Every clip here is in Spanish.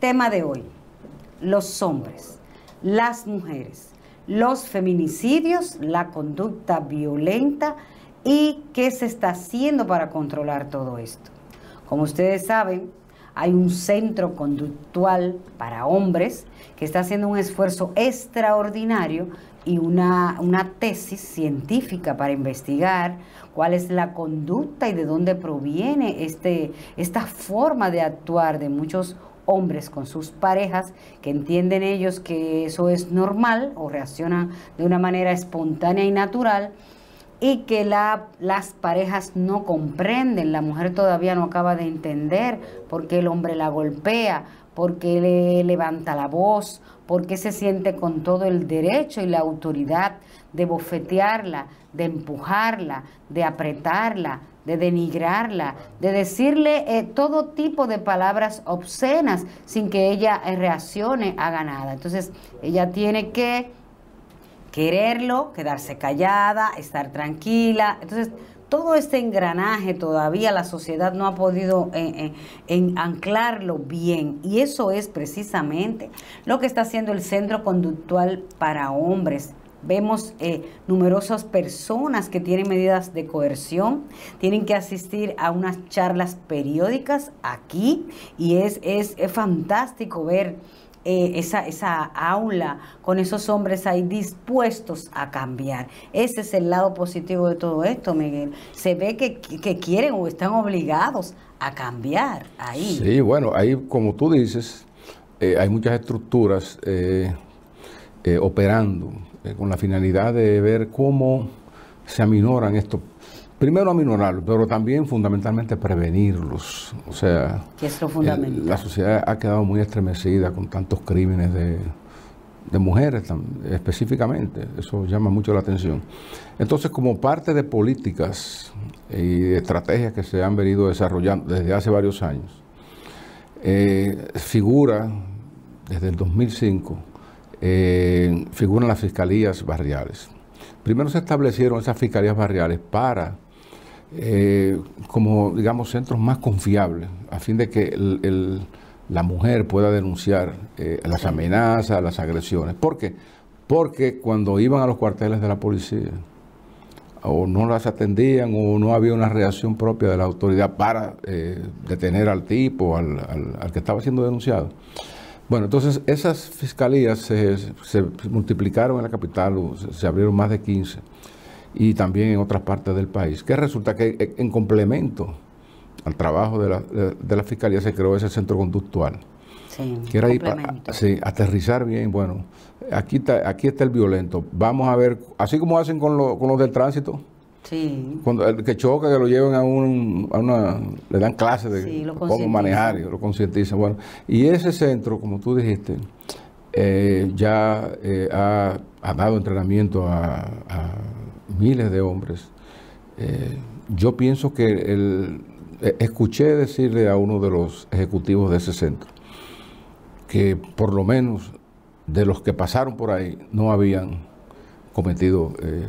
tema de hoy, los hombres, las mujeres, los feminicidios, la conducta violenta y qué se está haciendo para controlar todo esto. Como ustedes saben, hay un centro conductual para hombres que está haciendo un esfuerzo extraordinario y una, tesis científica para investigar cuál es la conducta y de dónde proviene este, esta forma de actuar de muchos hombres hombres con sus parejas, que entienden ellos que eso es normal o reaccionan de una manera espontánea y natural, y que las parejas no comprenden, la mujer todavía no acaba de entender por qué el hombre la golpea, por le levanta la voz, porque se siente con todo el derecho y la autoridad de bofetearla, de empujarla, de apretarla, de denigrarla, de decirle eh, todo tipo de palabras obscenas sin que ella eh, reaccione, haga nada. Entonces, ella tiene que quererlo, quedarse callada, estar tranquila. Entonces, todo este engranaje todavía la sociedad no ha podido eh, eh, anclarlo bien y eso es precisamente lo que está haciendo el centro conductual para hombres. Vemos eh, numerosas personas que tienen medidas de coerción, tienen que asistir a unas charlas periódicas aquí y es, es fantástico ver eh, esa, esa aula con esos hombres ahí dispuestos a cambiar. Ese es el lado positivo de todo esto, Miguel. Se ve que, quieren o están obligados a cambiar ahí. Sí, bueno, ahí como tú dices, eh, hay muchas estructuras eh, operando con la finalidad de ver cómo se aminoran estos Primero aminorarlos, pero también fundamentalmente prevenirlos. O sea, la sociedad ha quedado muy estremecida con tantos crímenes de, mujeres específicamente. Eso llama mucho la atención. Entonces, como parte de políticas y estrategias que se han venido desarrollando desde hace varios años, eh, figura desde el 2005, eh, figuran las fiscalías barriales. Primero se establecieron esas fiscalías barriales para eh, como, digamos, centros más confiables, a fin de que la mujer pueda denunciar eh, las amenazas, las agresiones. ¿Por qué? Porque cuando iban a los cuarteles de la policía, o no las atendían, o no había una reacción propia de la autoridad para eh, detener al tipo, al, que estaba siendo denunciado. Bueno, entonces esas fiscalías se, multiplicaron en la capital, se, se abrieron más de 15 y también en otras partes del país. Que resulta que en complemento al trabajo de la, Fiscalía se creó ese centro conductual. Sí, que era sí, aterrizar bien, bueno, aquí está, aquí está el violento, vamos a ver, así como hacen con, lo, con los del tránsito, Sí. Cuando el que choca, que lo llevan a, un, a una. le dan clases de cómo manejar y lo concientizan. Bueno, y ese centro, como tú dijiste, eh, ya eh, ha, dado entrenamiento a, miles de hombres. Eh, yo pienso que el, eh, escuché decirle a uno de los ejecutivos de ese centro que por lo menos de los que pasaron por ahí no habían cometido... Eh,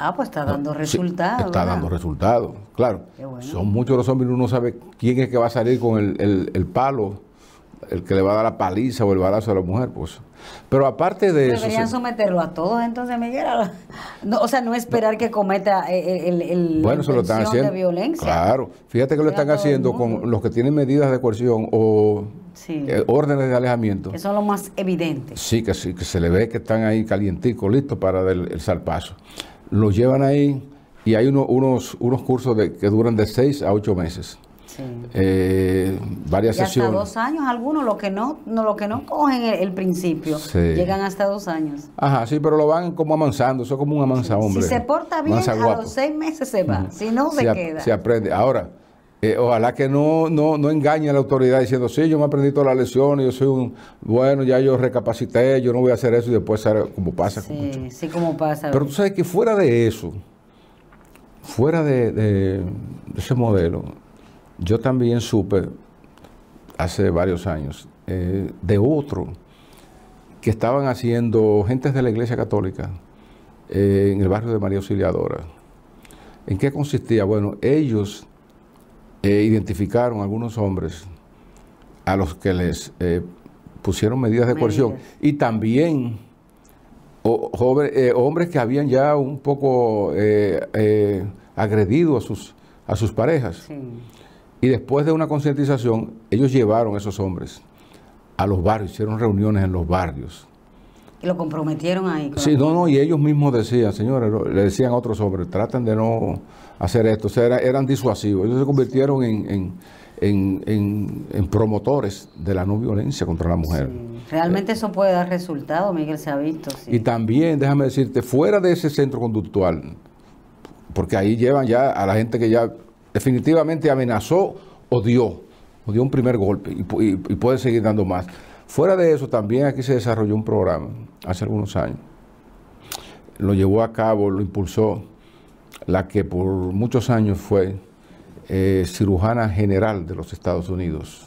ah, pues está dando resultados. está dando resultados, claro. Son muchos los hombres, uno sabe quién es que va a salir con el, el, palo el que le va a dar la paliza o el balazo a la mujer, pues. Pero aparte de eso. Deberían someterlo a todos entonces, Miguel, a, no, o sea, no esperar que cometa eh, eh, el, el de violencia. Claro, fíjate que lo están haciendo con los que tienen medidas de coerción o eh, órdenes de alejamiento. Que son lo más evidente. Sí, que, sí, que se le ve que están ahí calienticos, listos para el salpazo. Los llevan ahí y hay unos, unos cursos de, que duran de seis a ocho meses. Eh, varias sesiones. Hasta dos años, algunos, lo que no, no, lo que no cogen el, principio, llegan hasta dos años. Ajá, sí, pero lo van como avanzando eso es como un amansa hombre. Si se porta bien, a los seis meses se va, si no, se, queda. Se aprende. Ahora, eh, ojalá que no, no, no, engañe a la autoridad diciendo, sí, yo me aprendí todas las lecciones yo soy un, bueno, ya yo recapacité, yo no voy a hacer eso y después como pasa. Sí, sí, como pasa. Pero tú sabes que fuera de eso, fuera de ese modelo, yo también supe hace varios años eh, de otro que estaban haciendo gentes de la Iglesia Católica eh, en el barrio de María Auxiliadora. ¿En qué consistía? Bueno, ellos eh, identificaron a algunos hombres a los que les pusieron medidas de coerción y también hombres que habían ya un poco agredido a sus, a sus parejas. Y después de una concientización, ellos llevaron a esos hombres a los barrios, hicieron reuniones en los barrios. Y lo comprometieron ahí. sí, no, no, y ellos mismos decían, señores, le decían a otros hombres, traten de no hacer esto. O sea, eran disuasivos. Ellos se convirtieron en, promotores de la no violencia contra la mujer. Realmente eso puede dar resultado, Miguel, se ha visto. Y también, déjame decirte, fuera de ese centro conductual, porque ahí llevan ya a la gente que ya definitivamente amenazó o dio, o dio un primer golpe y, puede seguir dando más. Fuera de eso, también aquí se desarrolló un programa hace algunos años. Lo llevó a cabo, lo impulsó la que por muchos años fue eh, cirujana general de los Estados Unidos,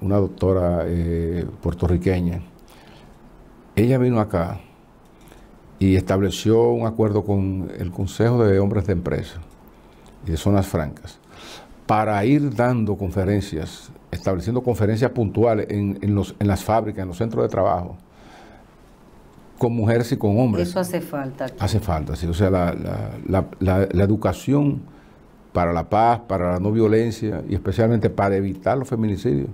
una doctora eh, puertorriqueña. Ella vino acá y estableció un acuerdo con el Consejo de Hombres de Empresa y de zonas francas, para ir dando conferencias, estableciendo conferencias puntuales en, los, en las fábricas, en los centros de trabajo, con mujeres y con hombres. Eso hace falta. Hace falta, sí. O sea, la, educación para la paz, para la no violencia y especialmente para evitar los feminicidios,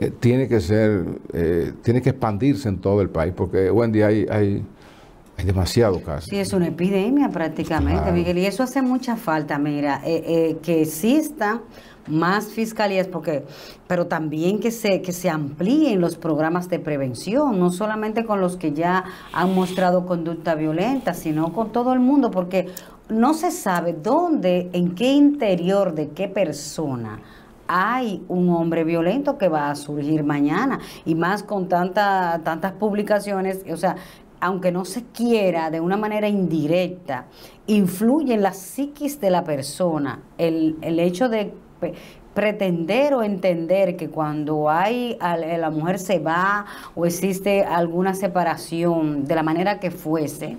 eh, tiene que ser, eh, tiene que expandirse en todo el país, porque hoy en día hay hay demasiado casos. Sí, es una epidemia prácticamente, Miguel, y eso hace mucha falta, mira, eh, eh, que exista más fiscalías, porque, pero también que se, que se amplíen los programas de prevención, no solamente con los que ya han mostrado conducta violenta, sino con todo el mundo, porque no se sabe dónde, en qué interior de qué persona hay un hombre violento que va a surgir mañana y más con tanta, tantas publicaciones, o sea, aunque no se quiera, de una manera indirecta, influye en la psiquis de la persona. El, el hecho de pretender o entender que cuando hay eh, la mujer se va o existe alguna separación de la manera que fuese,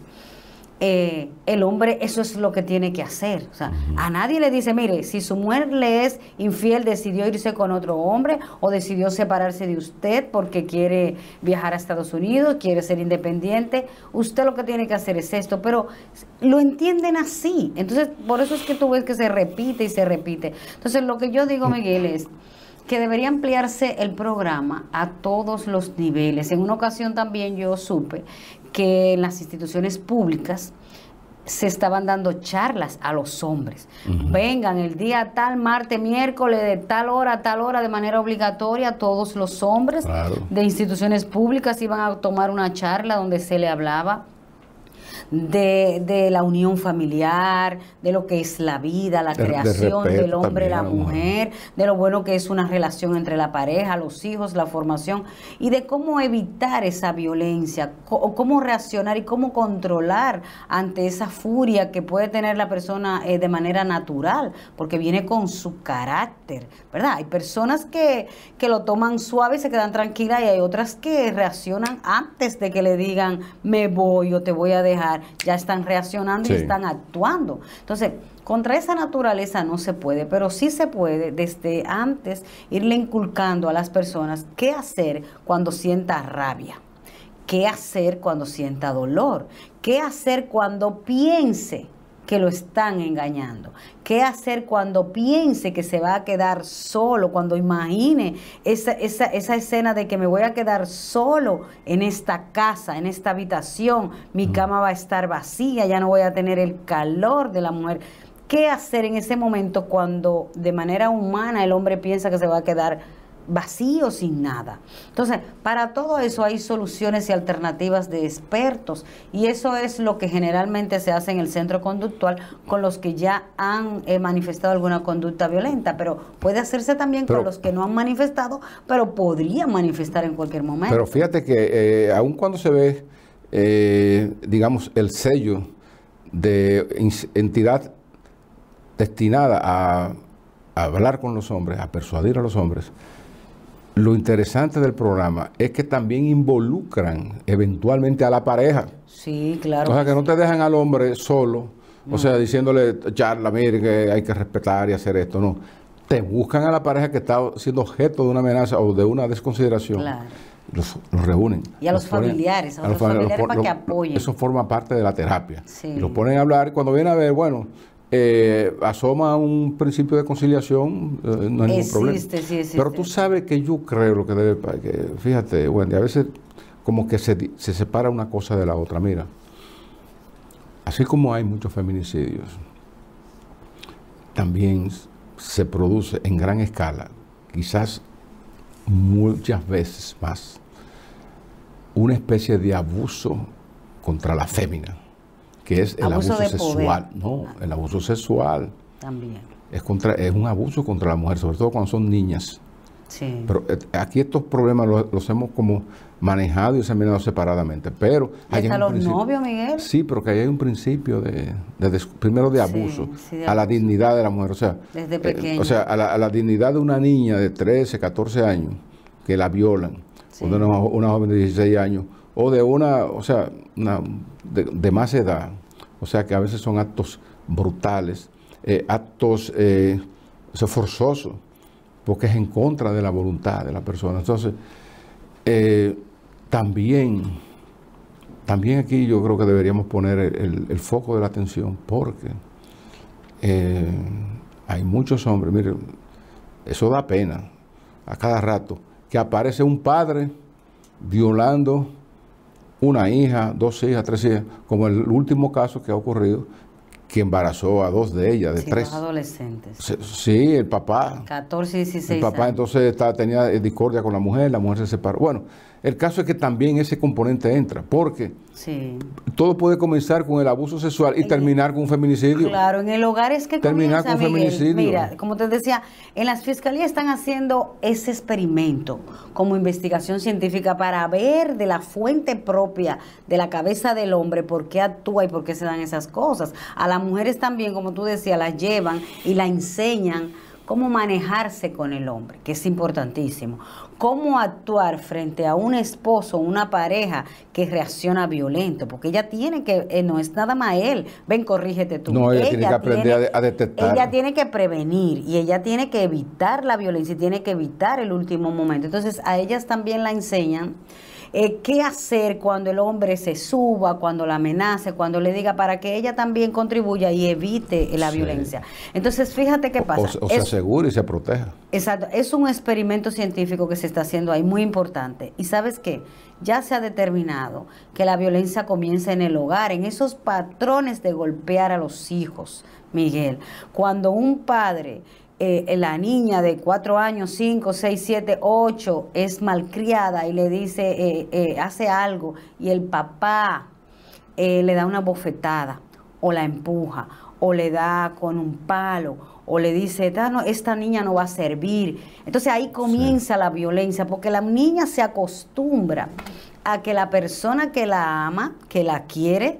eh, el hombre eso es lo que tiene que hacer. O sea, a nadie le dice, mire, si su mujer le es infiel, decidió irse con otro hombre o decidió separarse de usted porque quiere viajar a Estados Unidos, quiere ser independiente, usted lo que tiene que hacer es esto, pero lo entienden así. Entonces, por eso es que tú ves que se repite y se repite. Entonces, lo que yo digo, Miguel, es que debería ampliarse el programa a todos los niveles. En una ocasión también yo supe que en las instituciones públicas se estaban dando charlas a los hombres. Vengan el día tal, martes, miércoles, de tal hora a tal hora, de manera obligatoria, todos los hombres de instituciones públicas iban a tomar una charla donde se le hablaba de, de la unión familiar, de lo que es la vida, la creación del hombre, y la mujer, de lo bueno que es una relación entre la pareja, los hijos, la formación y de cómo evitar esa violencia, o cómo reaccionar y cómo controlar ante esa furia que puede tener la persona eh, de manera natural, porque viene con su carácter, ¿verdad? Hay personas que, que lo toman suave y se quedan tranquilas y hay otras que reaccionan antes de que le digan me voy o te voy a dejar ya están reaccionando y están actuando. Entonces, contra esa naturaleza no se puede, pero sí se puede desde antes irle inculcando a las personas qué hacer cuando sienta rabia, qué hacer cuando sienta dolor, qué hacer cuando piense que lo están engañando. ¿Qué hacer cuando piense que se va a quedar solo, cuando imagine esa, escena de que me voy a quedar solo en esta casa, en esta habitación, mi mm. cama va a estar vacía, ya no voy a tener el calor de la mujer? ¿Qué hacer en ese momento cuando de manera humana el hombre piensa que se va a quedar vacío sin nada. Entonces, para todo eso hay soluciones y alternativas de expertos y eso es lo que generalmente se hace en el centro conductual con los que ya han eh, manifestado alguna conducta violenta, pero puede hacerse también con los que no han manifestado, pero podría manifestar en cualquier momento. Pero fíjate que eh, aun cuando se ve, eh, digamos, el sello de entidad destinada a hablar con los hombres, a persuadir a los hombres, lo interesante del programa es que también involucran eventualmente a la pareja. Sí, claro. O sea, que no te dejan al hombre solo, o sea, diciéndole, charla, mire, que hay que respetar y hacer esto, no. Te buscan a la pareja que está siendo objeto de una amenaza o de una desconsideración. Claro. Los, reúnen. Y a los, familiares, a los, familiares, para que apoyen. Eso forma parte de la terapia. Sí. los ponen a hablar. Cuando vienen a ver, bueno, eh, asoma un principio de conciliación, eh, no hay ningún problema. Pero tú sabes que yo creo lo que debe, fíjate, a veces como que se, se separa una cosa de la otra. Mira, así como hay muchos feminicidios, también se produce en gran escala, quizás muchas veces más, una especie de abuso contra la fémina que es el abuso, sexual. No, ah. el abuso sexual. También. Es, contra, es un abuso contra la mujer, sobre todo cuando son niñas. Sí. Pero eh, aquí estos problemas los, hemos como manejado y examinado separadamente. Pero hay un los novios, Miguel? Sí, pero que ahí hay un principio de, primero de abuso, a la dignidad de la mujer. O sea, Desde eh, pequeña. o sea a la, dignidad de una niña de 13, 14 años que la violan, o una joven de 16 años o de una, o sea, de, más edad, o sea que a veces son actos brutales, eh, actos eh, forzosos, porque es en contra de la voluntad de la persona. Entonces, eh, también, también aquí yo creo que deberíamos poner el, foco de la atención, porque hay muchos hombres, miren, eso da pena a cada rato, que aparece un padre violando una hija, dos hijas, tres hijas, como el último caso que ha ocurrido, que embarazó a dos de ellas, de tres. adolescentes. Sí, el papá. 14 16. El papá entonces tenía discordia con la mujer, la mujer se separó. Bueno, el caso es que también ese componente entra, porque todo puede comenzar con el abuso sexual y terminar con un feminicidio. Claro, en el hogar es que terminar con feminicidio. Mira, como te decía, en las fiscalías están haciendo ese experimento como investigación científica para ver de la fuente propia de la cabeza del hombre por qué actúa y por qué se dan esas cosas. A las mujeres también, como tú decías, las llevan y la enseñan cómo manejarse con el hombre, que es importantísimo, cómo actuar frente a un esposo, una pareja que reacciona violento, porque ella tiene que, eh, no es nada más él, ven, corrígete tú. No, ella, tiene que aprender a, detectar. Ella tiene que prevenir y ella tiene que evitar la violencia y tiene que evitar el último momento. Entonces, a ellas también la enseñan eh, qué hacer cuando el hombre se suba, cuando la amenace, cuando le diga para que ella también contribuya y evite la violencia. Entonces, fíjate qué pasa. O, se asegure y se proteja. Exacto, es un experimento científico que se está haciendo ahí muy importante. ¿Y sabes qué? Ya se ha determinado que la violencia comienza en el hogar, en esos patrones de golpear a los hijos, Miguel. Cuando un padre eh, la niña de cuatro años, cinco, seis, siete, ocho, es malcriada y le dice, eh, eh, hace algo y el papá le da una bofetada o la empuja o le da con un palo o le dice, no, esta niña no va a servir. Entonces ahí comienza la violencia porque la niña se acostumbra a que la persona que la ama, que la quiere,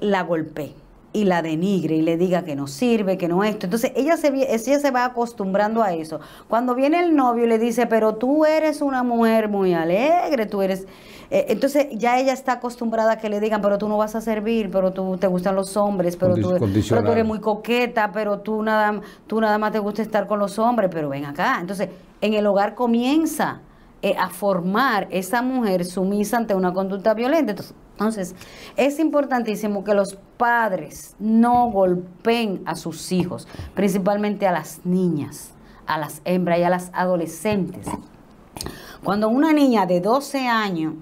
la golpee y la denigre y le diga que no sirve, que no esto. Entonces ella se, ella se va acostumbrando a eso. Cuando viene el novio y le dice, pero tú eres una mujer muy alegre, tú eres... Eh, entonces ya ella está acostumbrada a que le digan, pero tú no vas a servir, pero tú te gustan los hombres, pero, tú, eres muy coqueta, pero tú nada, tú nada más te gusta estar con los hombres, pero ven acá. Entonces en el hogar comienza eh, a formar esa mujer sumisa ante una conducta violenta. Entonces, es importantísimo que los padres no golpeen a sus hijos, principalmente a las niñas, a las hembras y a las adolescentes. Cuando una niña de 12 años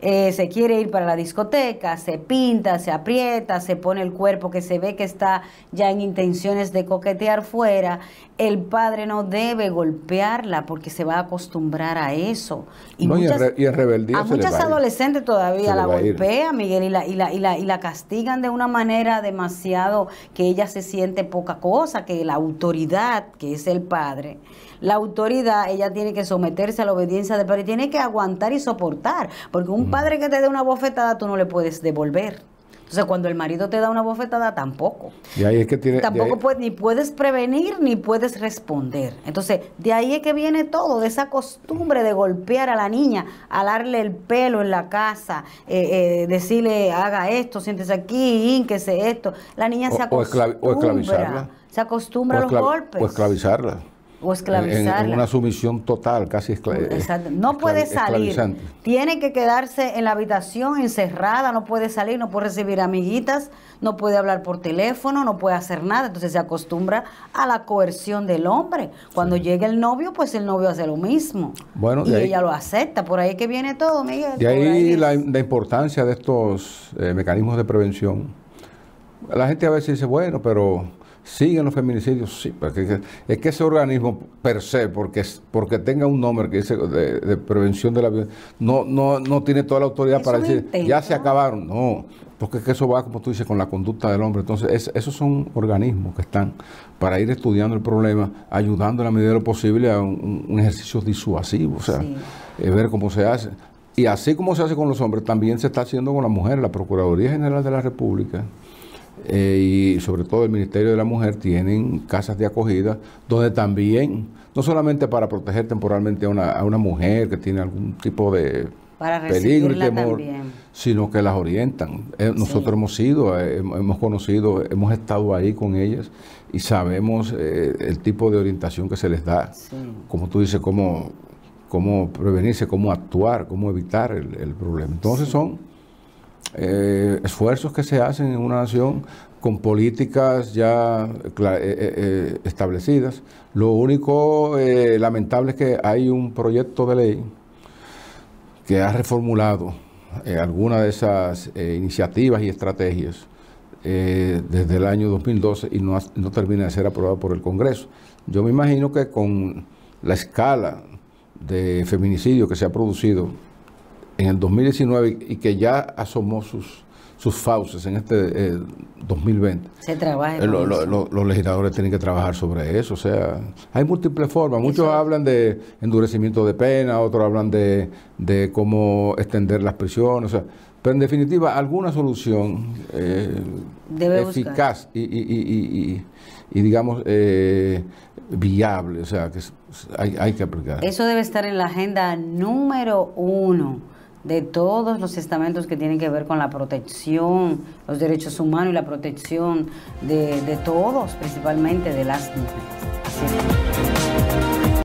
eh, se quiere ir para la discoteca, se pinta, se aprieta, se pone el cuerpo que se ve que está ya en intenciones de coquetear fuera, el padre no debe golpearla porque se va a acostumbrar a eso. Y, A muchas adolescentes todavía la golpea, Miguel, y la, y, la, y, la, y la castigan de una manera demasiado que ella se siente poca cosa, que la autoridad, que es el padre, la autoridad, ella tiene que someterse a la obediencia del padre, tiene que aguantar y soportar, porque un padre que te dé una bofetada, tú no le puedes devolver. Entonces, cuando el marido te da una bofetada, tampoco. Y ahí es que tiene, tampoco puedes, ni puedes prevenir ni puedes responder. Entonces, de ahí es que viene todo, de esa costumbre de golpear a la niña, alarle el pelo en la casa, eh, eh, decirle haga esto, siéntese aquí, ínquese esto. La niña se acostumbra. O, esclavizarla. Se acostumbra a los golpes. O esclavizarla. O esclavizarla. En, una sumisión total, casi esclavizante. Eh, no puede salir. Tiene que quedarse en la habitación encerrada, no puede salir, no puede recibir amiguitas, no puede hablar por teléfono, no puede hacer nada. Entonces se acostumbra a la coerción del hombre. Cuando llega el novio, pues el novio hace lo mismo. Bueno, y ella lo acepta. Por ahí que viene todo, Miguel. De ahí, la, importancia de estos eh, mecanismos de prevención. La gente a veces dice, bueno, pero siguen los feminicidios, sí, porque pues, es que ese organismo per se, porque, porque tenga un nombre que dice de, prevención de la violencia, no, no, no tiene toda la autoridad para decir, ya se acabaron, no, porque que eso va, como tú dices, con la conducta del hombre. Entonces, esos son organismos que están para ir estudiando el problema, ayudando en la medida de lo posible a un, ejercicio disuasivo, o sea, eh, ver cómo se hace. Y así como se hace con los hombres, también se está haciendo con las mujeres. La Procuraduría General de la República eh, y sobre todo el Ministerio de la Mujer tienen casas de acogida donde también, no solamente para proteger temporalmente a una, mujer que tiene algún tipo de peligro y temor, sino que las orientan. Eh, nosotros hemos sido, eh, hemos conocido, hemos estado ahí con ellas y sabemos el tipo de orientación que se les da, como tú dices, cómo, cómo prevenirse, cómo actuar, cómo evitar el, problema. Entonces son eh, esfuerzos que se hacen en una nación con políticas ya eh, eh, establecidas. Lo único lamentable es que hay un proyecto de ley que ha reformulado algunas de esas iniciativas y estrategias desde el año 2012 y no, no termina de ser aprobado por el Congreso. Yo me imagino que con la escala de feminicidio que se ha producido en el 2019 y que ya asomó sus, sus fauces en este 2020. Eh, Se trabaja. Eh, los legisladores tienen que trabajar sobre eso. O sea, hay múltiples formas. Muchos hablan de endurecimiento de pena, otros hablan de, de cómo extender las prisiones. pero en definitiva, alguna solución eh, eficaz y, digamos, eh, viable, o sea, que hay, hay, que aplicar. Eso debe estar en la agenda número uno de todos los estamentos que tienen que ver con la protección, los derechos humanos y la protección de, todos, principalmente de las mujeres.